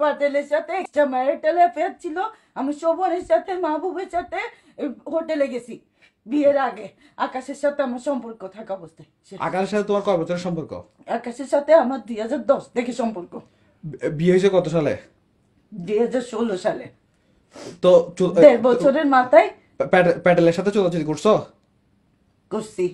পাটেলের সাথে extra marital affair ছিল আমি শোভনের সাথে মাহবুবের সাথে হোটেলে গেছি বিয়ের আগে আকাশের সাথে আমার সম্পর্ক থাকা অবস্থায় আকাশের সাথে তোমার কয় বছরের সম্পর্ক আকাশের সাথে আমার দুই হাজার দশ থেকে সম্পর্ক বিয়ে হয়েছে কত সালে দুই হাজার ষোলো সালে তো দেড় বছরের মাথায় প্যাটেলের সাথে চলাচল করছো করছি